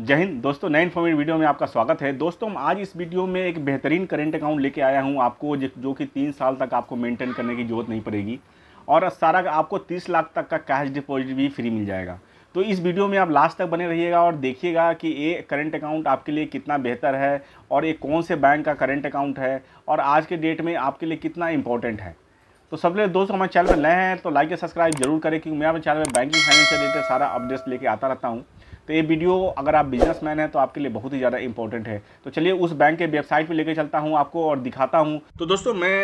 जय हिंद दोस्तों नए इन्फॉर्मेटिव वीडियो में आपका स्वागत है दोस्तों हम आज इस वीडियो में एक बेहतरीन करेंट अकाउंट लेके आया हूं आपको जो कि तीन साल तक आपको मेंटेन करने की ज़रूरत नहीं पड़ेगी और सारा आपको तीस लाख तक का कैश डिपॉजिट भी फ्री मिल जाएगा तो इस वीडियो में आप लास्ट तक बने रहिएगा और देखिएगा कि ये करेंट अकाउंट आपके लिए कितना बेहतर है और ये कौन से बैंक का करेंट अकाउंट है और आज के डेट में आपके लिए कितना इंपॉर्टेंट है तो सब लोग दोस्तों हमारे चैनल पर नए हैं तो लाइक या सब्सक्राइब जरूर करें क्योंकि मैं अपने चैनल में बैंकिंग फाइनेंस से रिलेटेड सारा अपडेट्स लेके आता रहता हूँ तो ये वीडियो अगर आप बिजनेसमैन हैं तो आपके लिए बहुत ही ज़्यादा इंपॉर्टेंट है तो चलिए उस बैंक के वेबसाइट पे लेके चलता हूँ आपको और दिखाता हूँ तो दोस्तों मैं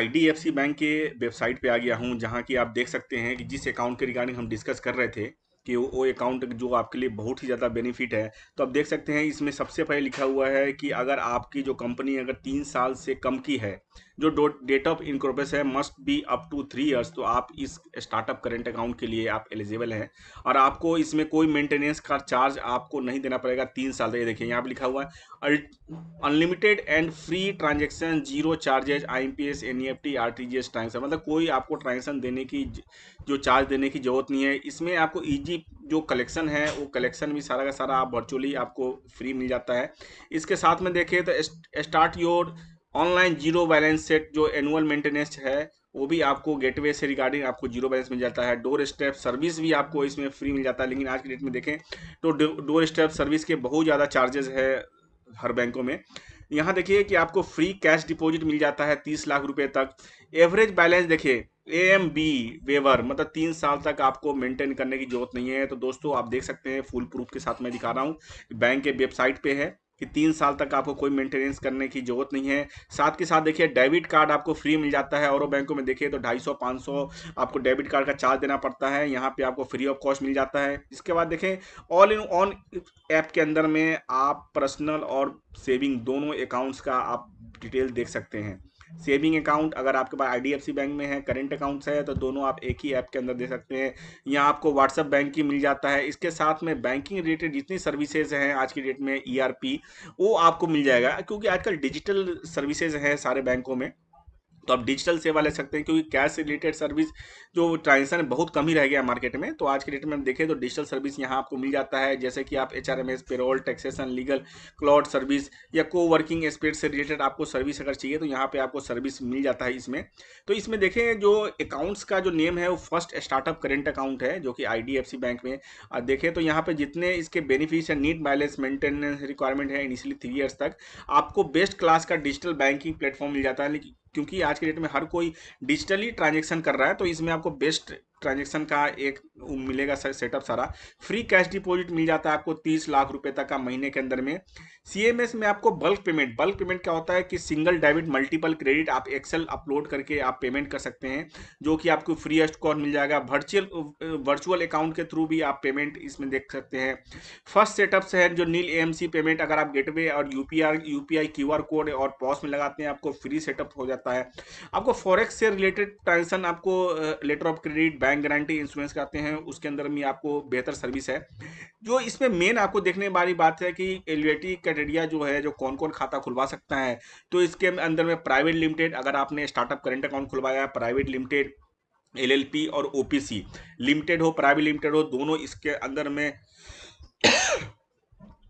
आई बैंक के वेबसाइट पे आ गया हूँ जहाँ की आप देख सकते हैं कि जिस अकाउंट के रिगार्डिंग हम डिस्कस कर रहे थे कि वो अकाउंट जो आपके लिए बहुत ही ज़्यादा बेनिफिट है तो आप देख सकते हैं इसमें सबसे पहले लिखा हुआ है कि अगर आपकी जो कंपनी अगर तीन साल से कम की है जो डेट ऑफ इनक्रोपेस है must be up to three years तो आप इस स्टार्टअप करेंट अकाउंट के लिए आप एलिजिबल हैं और आपको इसमें कोई मेंटेनेंस का चार्ज आपको नहीं देना पड़ेगा तीन साल तक ये देखिए यहाँ पर लिखा हुआ है unlimited and free transaction zero charges I M P S N E F T R T G S transaction मतलब कोई आपको ट्रांजेक्शन देने की जो चार्ज देने की जरूरत नहीं है इसमें आपको ईजी जो कलेक्शन है वो कलेक्शन भी सारा का सारा आप वर्चुअली आपको फ्री मिल जाता है इसके साथ में देखिए तो start your online zero balance set जो एनुअल मेंटेनेंस है वो भी आपको गेटवे से रिगार्डिंग आपको जीरो बैलेंस मिल जाता है डोर स्टेप सर्विस भी आपको इसमें फ्री मिल जाता है लेकिन आज की डेट में देखें तो डोर स्टेप सर्विस के बहुत ज़्यादा चार्जेस है हर बैंकों में यहाँ देखिए कि आपको फ्री कैश डिपॉजिट मिल जाता है तीस लाख रुपए तक एवरेज बैलेंस देखिए ए एम बी वेवर मतलब तीन साल तक आपको मेंटेन करने की जरूरत नहीं है तो दोस्तों आप देख सकते हैं फुल प्रूफ के साथ मैं दिखा रहा हूँ बैंक के वेबसाइट पे है कि तीन साल तक आपको कोई मेंटेनेंस करने की जरूरत नहीं है साथ के साथ देखिए डेबिट कार्ड आपको फ्री मिल जाता है और बैंकों में देखिए तो ढाई सौ आपको डेबिट कार्ड का चार्ज देना पड़ता है यहाँ पे आपको फ्री ऑफ कॉस्ट मिल जाता है इसके बाद देखें ऑल इन ऑन ऐप के अंदर में आप पर्सनल और सेविंग दोनों अकाउंट्स का आप डिटेल देख सकते हैं सेविंग अकाउंट अगर आपके पास आई बैंक में है करेंट अकाउंट्स है तो दोनों आप एक ही ऐप के अंदर दे सकते हैं या आपको व्हाट्सअप बैंकिंग मिल जाता है इसके साथ में बैंकिंग रिलेटेड जितनी सर्विसेज हैं आज की डेट में ई e वो आपको मिल जाएगा क्योंकि आजकल डिजिटल सर्विसेज हैं सारे बैंकों में तो आप डिजिटल सेवा ले सकते हैं क्योंकि कैश से रिलेटेड सर्विस जो ट्रांजेक्शन बहुत कम ही रह गया मार्केट में तो आज के डेट में देखें तो डिजिटल सर्विस यहाँ आपको मिल जाता है जैसे कि आप H R M S payroll taxation legal cloud service या को वर्किंग स्पेस से रिलेटेड आपको सर्विस अगर चाहिए तो यहाँ पर आपको सर्विस मिल जाता है इसमें तो इसमें देखें जो अकाउंट्स का जो नेम है वो फर्स्ट स्टार्टअप करेंट अकाउंट है जो कि आई बैंक में देखें तो यहाँ पर जितने इसके बेनिफिट्स हैं नीट बैलेंस मेंटेनेंस रिक्वायरमेंट है इनिशियली थ्री ईयर्स तक आपको बेस्ट क्लास का डिजिटल बैंकिंग प्लेटफॉर्म मिल जाता है क्योंकि आज के डेट में हर कोई डिजिटली ट्रांजेक्शन कर रहा है तो इसमें आपको बेस्ट ट्रांजेक्शन का एक मिलेगा सेटअप सारा फ्री कैश डिपॉजिट मिल जाता है आपको तीस लाख रुपए तक का महीने के अंदर में सीएमएस में आपको बल्क पेमेंट बल्क पेमेंट क्या होता है कि सिंगल डेबिट मल्टीपल क्रेडिट आप एक्सेल अपलोड करके आप पेमेंट कर सकते हैं जो कि आपको फ्री एस्ट कॉस्ट मिल जाएगा वर्चुअल वर्चुअल अकाउंट के थ्रू भी आप पेमेंट इसमें देख सकते हैं फर्स्ट सेटअप्स है जो नील ए पेमेंट अगर आप गेटवे और आई यूपीआई आर कोड और पॉस में लगाते हैं आपको फ्री सेटअप हो जाता है आपको फॉरेक्स से रिलेटेड ट्रांजेक्शन आपको letter of credit bank guarantee insurance कराते हैं उसके अंदर भी आपको बेहतर सर्विस है जो इसमें मेन आपको देखने वाली बात है कि एलिटी क्राइटेरिया जो है जो कौन कौन खाता खुलवा सकता है तो इसके अंदर में प्राइवेट लिमिटेड अगर आपने स्टार्टअप करेंट अकाउंट खुलवाया है प्राइवेट लिमिटेड एलएलपी और ओपीसी लिमिटेड हो प्राइवेट लिमिटेड हो दोनों इसके अंदर में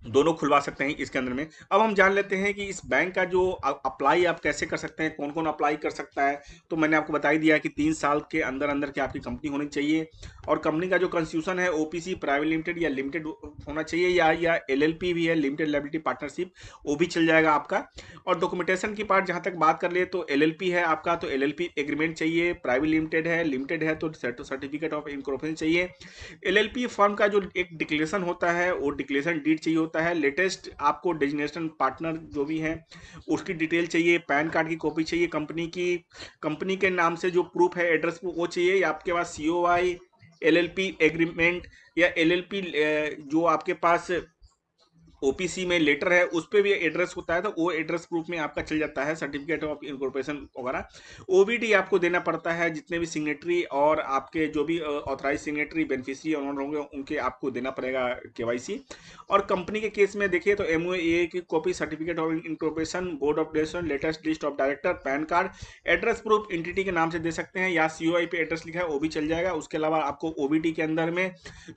दोनों खुलवा सकते हैं इसके अंदर में अब हम जान लेते हैं कि इस बैंक का जो अप्लाई आप कैसे कर सकते हैं कौन कौन अप्लाई कर सकता है तो मैंने आपको बता ही दिया कि तीन साल के अंदर अंदर की आपकी कंपनी होनी चाहिए और कंपनी का जो कंस्टिट्यूशन है ओपीसी प्राइवेट लिमिटेड या लिमिटेड होना चाहिए या या एलएलपी भी है लिमिटेड लाइबिलिटी पार्टनरशिप वो भी चल जाएगा आपका और डॉक्यूमेंटेशन की पार्ट जहाँ तक बात कर ले तो एल है आपका तो एल एग्रीमेंट चाहिए प्राइवेट लिमिटेड है लिमिटेड है तो सर्टिफिकेट ऑफ इंक्रोफेंस चाहिए एल फर्म का जो एक डिक्लेरेशन होता है वो डिक्लेरेशन डीट चाहिए होता है लेटेस्ट आपको डेजिनेशन पार्टनर जो भी हैं उसकी डिटेल चाहिए पैन कार्ड की कॉपी चाहिए कंपनी की कंपनी के नाम से जो प्रूफ है एड्रेस वो चाहिए या आपके पास C O I L L P agreement या एल एल पी जो आपके पास ओपीसी में लेटर है उस पर भी एड्रेस होता है तो वो एड्रेस प्रूफ में आपका चल जाता है सर्टिफिकेट ऑफ इनकॉर्पोरेशन वगैरह ओबीडी आपको देना पड़ता है जितने भी सिग्नेटरी और आपके जो भी ऑथराइज सिग्नेटरी बेनिफिशरी ऑनर होंगे उनके आपको देना पड़ेगा केवाईसी और कंपनी के केस में देखिए तो एम की copy certificate of incorporation board of direction latest list of director PAN card address proof entity के नाम से दे सकते हैं या सी पे एड्रेस लिखा है वो भी चल जाएगा उसके अलावा आपको ओ के अंदर में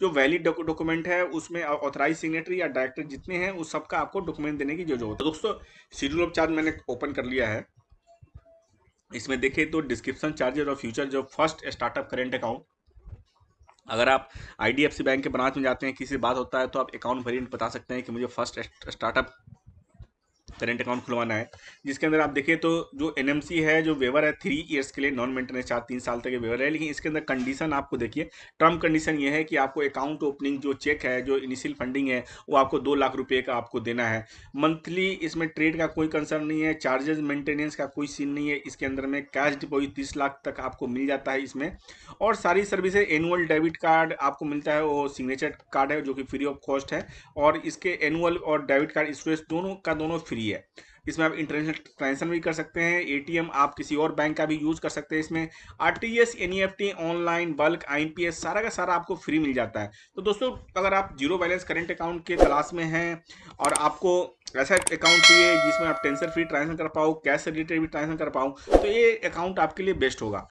जो वैलिड डॉक्यूमेंट है उसमें ऑथराइज सिग्नेटरी या डायरेक्टर जितने कितने हैं उस सबका आपको डॉक्यूमेंट देने की जरूरत है दोस्तों शेड्यूल ऑफ चार्ज मैंने ओपन कर लिया है इसमें देखें तो डिस्क्रिप्शन चार्जेज और फ्यूचर जो फर्स्ट स्टार्टअप करेंट अकाउंट अगर आप आई बैंक के ब्रांच में जाते हैं किसी बात होता है तो आप अकाउंट वेरियंट बता सकते हैं कि मुझे फर्स्ट स्टार्टअप करेंट अकाउंट खुलवाना है जिसके अंदर आप देखिए तो जो एन है जो वेवर है थ्री ईयर्स के लिए नॉन मेंटेनेंस चार तीन साल तक के वेवर है लेकिन इसके अंदर कंडीशन आपको देखिए टर्म कंडीशन ये है कि आपको अकाउंट ओपनिंग जो चेक है जो इनिशियल फंडिंग है वो आपको दो लाख रुपये का आपको देना है मंथली इसमें ट्रेड का कोई कंसर्न नहीं है चार्जेज मेंटेनेंस का कोई सीन नहीं है इसके अंदर में कैश डिपोजिट तीस लाख तक आपको मिल जाता है इसमें और सारी सर्विसेज एनुअल डेबिट कार्ड आपको मिलता है वो सिग्नेचर कार्ड है जो कि फ्री ऑफ कॉस्ट है और इसके एनुअल और डेबिट कार्ड स्टोरेज दोनों का दोनों फ्री भी है इसमें आप इंटरनेशनल ट्रांजेक्शन भी कर सकते हैं एटीएम आप किसी और बैंक का भी यूज कर सकते हैं इसमें RTS NEFT online bulk IMPS सारा का सारा आपको फ्री मिल जाता है तो दोस्तों अगर आप जीरो बैलेंस करंट अकाउंट के तलाश में हैं और आपको ऐसा अकाउंट चाहिए जिसमें आप टेंशन फ्री ट्रांजेक्शन कर पाओ कैश रिलेटेड भी ट्रांजेक्शन कर पाओ तो ये अकाउंट आपके लिए बेस्ट होगा